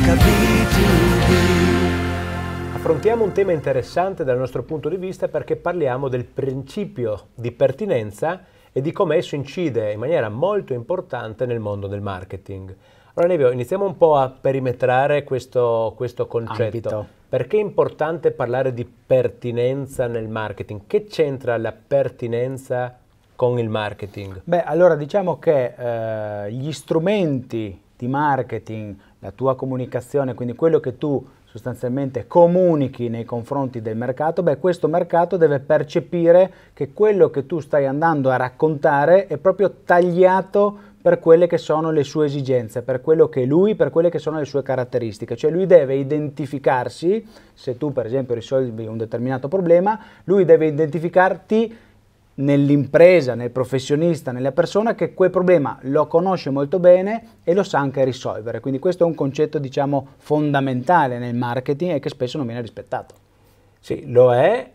hb Affrontiamo un tema interessante dal nostro punto di vista perché parliamo del principio di pertinenza e di come esso incide in maniera molto importante nel mondo del marketing. Allora Nevio, iniziamo un po' a perimetrare questo, questo concetto. Ambito. Perché è importante parlare di pertinenza nel marketing? Che c'entra la pertinenza con il marketing? Beh, allora diciamo che eh, gli strumenti di marketing, la tua comunicazione, quindi quello che tu sostanzialmente comunichi nei confronti del mercato, beh questo mercato deve percepire che quello che tu stai andando a raccontare è proprio tagliato per quelle che sono le sue esigenze, per quello che lui, per quelle che sono le sue caratteristiche, cioè lui deve identificarsi, se tu per esempio risolvi un determinato problema, lui deve identificarti nell'impresa, nel professionista, nella persona che quel problema lo conosce molto bene e lo sa anche risolvere. Quindi questo è un concetto diciamo fondamentale nel marketing e che spesso non viene rispettato. Sì, lo è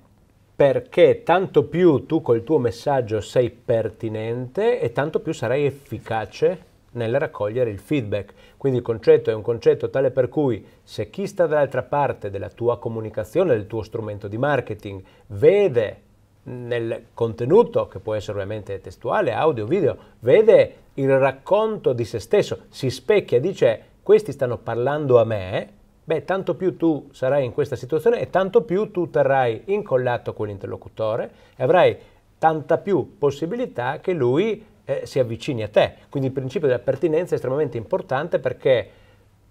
perché tanto più tu col tuo messaggio sei pertinente e tanto più sarai efficace nel raccogliere il feedback. Quindi il concetto è un concetto tale per cui se chi sta dall'altra parte della tua comunicazione, del tuo strumento di marketing, vede nel contenuto, che può essere ovviamente testuale, audio, video, vede il racconto di se stesso, si specchia, dice questi stanno parlando a me, beh, tanto più tu sarai in questa situazione e tanto più tu terrai incollato quell'interlocutore e avrai tanta più possibilità che lui eh, si avvicini a te. Quindi il principio della pertinenza è estremamente importante perché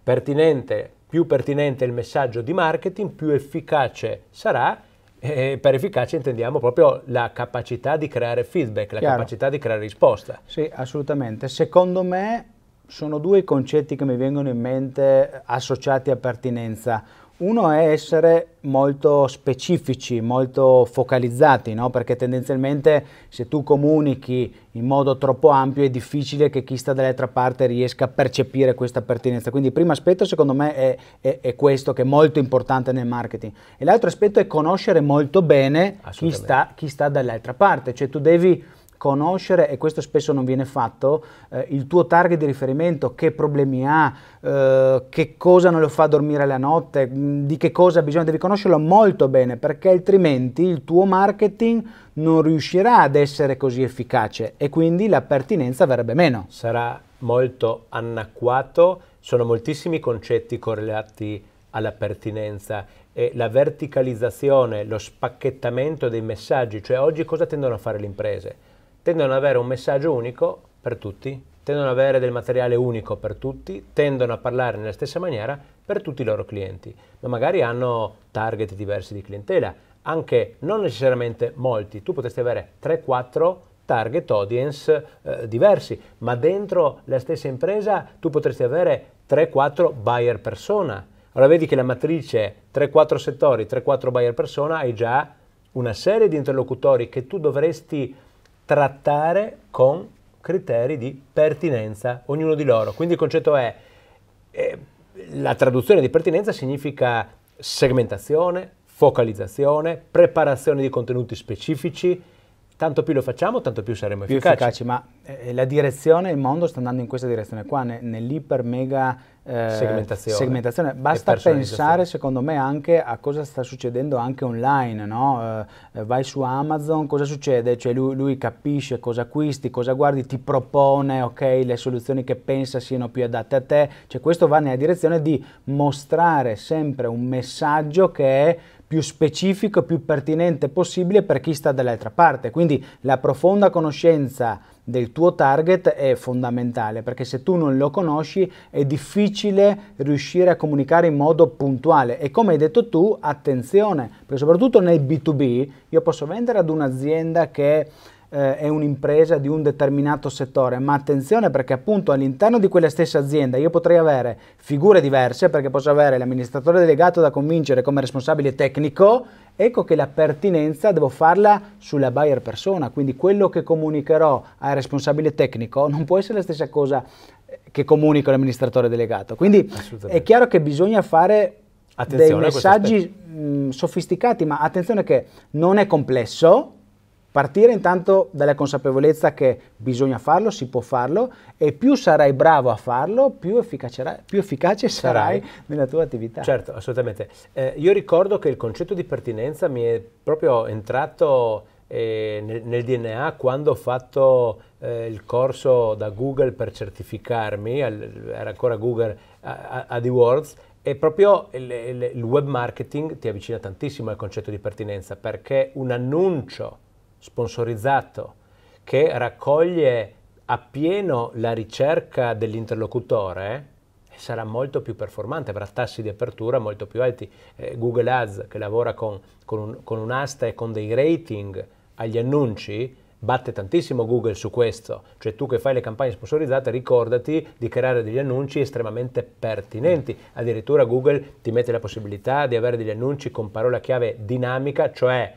pertinente, più pertinente è il messaggio di marketing, più efficace sarà eh, per efficacia intendiamo proprio la capacità di creare feedback, la Chiaro. capacità di creare risposta. Sì, assolutamente. Secondo me sono due i concetti che mi vengono in mente associati a pertinenza. Uno è essere molto specifici, molto focalizzati, no? perché tendenzialmente se tu comunichi in modo troppo ampio è difficile che chi sta dall'altra parte riesca a percepire questa pertinenza. Quindi il primo aspetto secondo me è, è, è questo che è molto importante nel marketing. E l'altro aspetto è conoscere molto bene chi sta, chi sta dall'altra parte, cioè tu devi conoscere, e questo spesso non viene fatto, eh, il tuo target di riferimento, che problemi ha, eh, che cosa non lo fa dormire la notte, mh, mm, di che cosa ha bisogno, devi conoscerlo molto bene perché altrimenti il tuo marketing non riuscirà ad essere così efficace e quindi la pertinenza verrebbe meno. Sarà molto anacquato, sono moltissimi concetti correlati alla pertinenza e la verticalizzazione, lo spacchettamento dei messaggi, cioè oggi cosa tendono a fare le imprese? tendono ad avere un messaggio unico per tutti, tendono ad avere del materiale unico per tutti, tendono a parlare nella stessa maniera per tutti i loro clienti, ma magari hanno target diversi di clientela, anche non necessariamente molti, tu potresti avere 3-4 target audience eh, diversi, ma dentro la stessa impresa tu potresti avere 3-4 buyer persona. Allora vedi che la matrice 3-4 settori, 3-4 buyer persona hai già una serie di interlocutori che tu dovresti trattare con criteri di pertinenza, ognuno di loro. Quindi il concetto è, eh, la traduzione di pertinenza significa segmentazione, focalizzazione, preparazione di contenuti specifici, Tanto più lo facciamo, tanto più saremo più efficaci. efficaci ma eh, la direzione, il mondo sta andando in questa direzione qua, ne, nell'iper mega eh, segmentazione. segmentazione. Basta pensare, secondo me, anche a cosa sta succedendo anche online. No? Eh, eh, vai su Amazon, cosa succede? Cioè lui, lui, capisce cosa acquisti, cosa guardi, ti propone okay, le soluzioni che pensa siano più adatte a te. Cioè, questo va nella direzione di mostrare sempre un messaggio che è più specifico, più pertinente possibile per chi sta dall'altra parte. Quindi la profonda conoscenza del tuo target è fondamentale perché se tu non lo conosci è difficile riuscire a comunicare in modo puntuale e come hai detto tu attenzione perché soprattutto nel B2B io posso vendere ad un'azienda che eh, è un'impresa di un determinato settore, ma attenzione perché appunto all'interno di quella stessa azienda io potrei avere figure diverse perché posso avere l'amministratore delegato da convincere come responsabile tecnico, ecco che la pertinenza devo farla sulla buyer persona, quindi quello che comunicherò al responsabile tecnico non può essere la stessa cosa eh, che comunico all'amministratore delegato. Quindi è chiaro che bisogna fare attenzione dei messaggi mh, mm, sofisticati, ma attenzione che non è complesso, Partire intanto dalla consapevolezza che bisogna farlo, si può farlo e più sarai bravo a farlo, più, efficacerai, più efficace sarai, sarai, nella tua attività. Certo, assolutamente. Eh, io ricordo che il concetto di pertinenza mi è proprio entrato eh, nel, nel, DNA quando ho fatto eh, il corso da Google per certificarmi, al, era ancora Google AdWords, e proprio il, il, il web marketing ti avvicina tantissimo al concetto di pertinenza perché un annuncio sponsorizzato che raccoglie appieno la ricerca dell'interlocutore eh, sarà molto più performante, avrà tassi di apertura molto più alti. Eh, Google Ads che lavora con, con, un, con un'asta e con dei rating agli annunci, batte tantissimo Google su questo, cioè tu che fai le campagne sponsorizzate ricordati di creare degli annunci estremamente pertinenti, addirittura Google ti mette la possibilità di avere degli annunci con parola chiave dinamica, cioè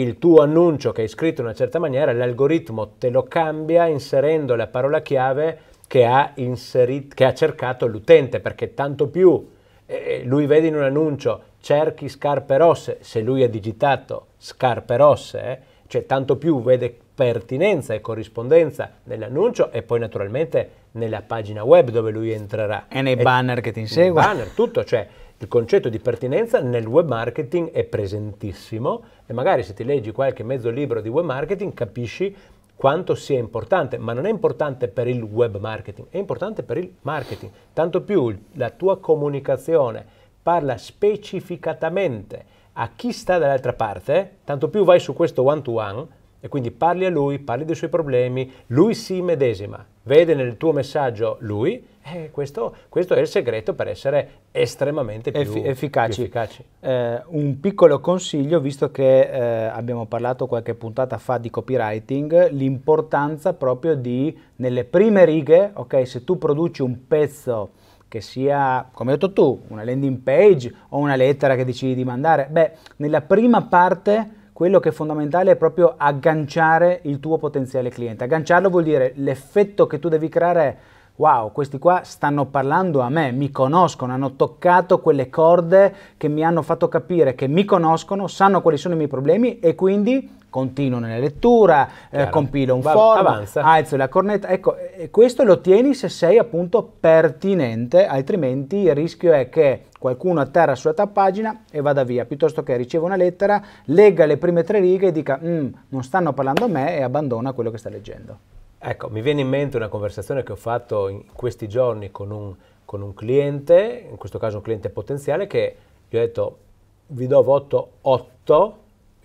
il tuo annuncio che è scritto in una certa maniera, l'algoritmo te lo cambia inserendo la parola chiave che ha, inserit- che ha cercato l'utente, perché tanto più eh, lui vede in un annuncio cerchi scarpe rosse, se lui ha digitato scarpe rosse, eh, cioè tanto più vede pertinenza e corrispondenza nell'annuncio e poi naturalmente nella pagina web dove lui entrerà. E nei e banner che ti inseguono. Banner, tutto, cioè il concetto di pertinenza nel web marketing è presentissimo e magari se ti leggi qualche mezzo libro di web marketing capisci quanto sia importante, ma non è importante per il web marketing, è importante per il marketing. Tanto più la tua comunicazione parla specificatamente a chi sta dall'altra parte, tanto più vai su questo one to one, e quindi parli a lui, parli dei suoi problemi, lui si medesima, vede nel tuo messaggio lui, eh, questo, questo, è il segreto per essere estremamente più, Efi- efficaci. Più efficaci. Eh, un piccolo consiglio, visto che eh, abbiamo parlato qualche puntata fa di copywriting, l'importanza proprio di, nelle prime righe, ok, se tu produci un pezzo che sia, come hai detto tu, una landing page o una lettera che decidi di mandare, beh, nella prima parte quello che è fondamentale è proprio agganciare il tuo potenziale cliente. Agganciarlo vuol dire l'effetto che tu devi creare è wow, questi qua stanno parlando a me, mi conoscono, hanno toccato quelle corde che mi hanno fatto capire che mi conoscono, sanno quali sono i miei problemi e quindi continuo nella lettura, eh, compilo un Va, forum, avanza. alzo la cornetta. Ecco, questo lo tieni se sei appunto pertinente, altrimenti il rischio è che qualcuno atterra sulla tua pagina e vada via, piuttosto che riceva una lettera, legga le prime tre righe e dica mm, non stanno parlando a me e abbandona quello che sta leggendo. Ecco, mi viene in mente una conversazione che ho fatto in questi giorni con un, con un cliente, in questo caso un cliente potenziale, che gli ho detto vi do voto 8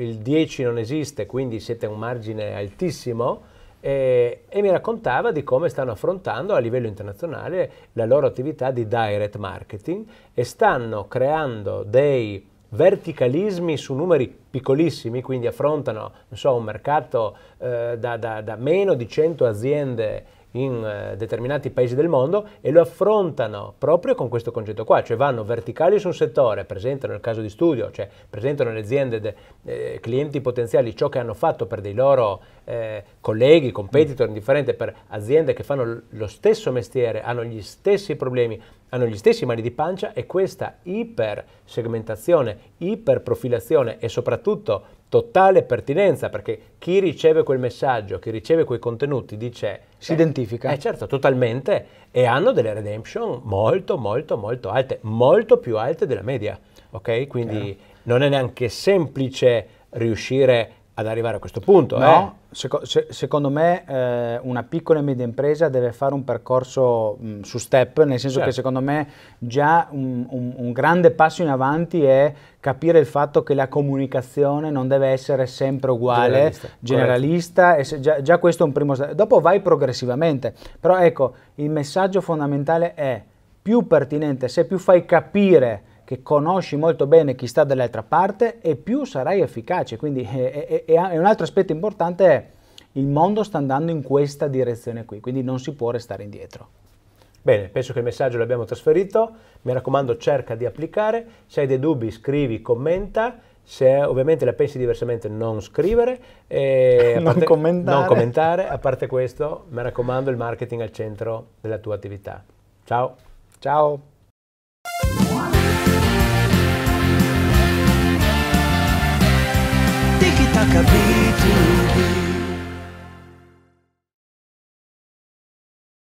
il 10 non esiste, quindi siete a un margine altissimo, eh, e mi raccontava di come stanno affrontando a livello internazionale la loro attività di direct marketing e stanno creando dei verticalismi su numeri piccolissimi, quindi affrontano so, un mercato eh, da, da, da, meno di 100 aziende in eh, determinati paesi del mondo e lo affrontano proprio con questo concetto qua, cioè vanno verticali su un settore, presentano il caso di studio, cioè presentano le aziende, de, eh, clienti potenziali ciò che hanno fatto per dei loro eh, colleghi, competitor, mm. indifferente, per aziende che fanno lo stesso mestiere, hanno gli stessi problemi, hanno gli stessi mali di pancia e questa iper segmentazione, iper profilazione e soprattutto totale pertinenza, perché chi riceve quel messaggio, chi riceve quei contenuti dice... Si eh, identifica. Eh certo, totalmente, e hanno delle redemption molto, molto, molto alte, molto più alte della media, ok? Quindi Chiaro. non è neanche semplice riuscire ad arrivare a questo punto. No, eh. seco- se- secondo me eh, una piccola e media impresa deve fare un percorso mh, mm, su step, nel senso certo. che secondo me già un, un, un, grande passo in avanti è capire il fatto che la comunicazione non deve essere sempre uguale, generalista, generalista e già, già, questo è un primo step. Dopo vai progressivamente, però ecco, il messaggio fondamentale è più pertinente, se più fai capire che conosci molto bene chi sta dall'altra parte e più sarai efficace. Quindi eh, eh, eh, è, è, è un altro aspetto importante è il mondo sta andando in questa direzione qui, quindi non si può restare indietro. Bene, penso che il messaggio l'abbiamo trasferito, mi raccomando cerca di applicare, se hai dei dubbi scrivi, commenta, se ovviamente la pensi diversamente non scrivere e non, parte, commentare. non commentare, a parte questo mi raccomando il marketing al centro della tua attività. Ciao! Ciao! Huckabee Doobie.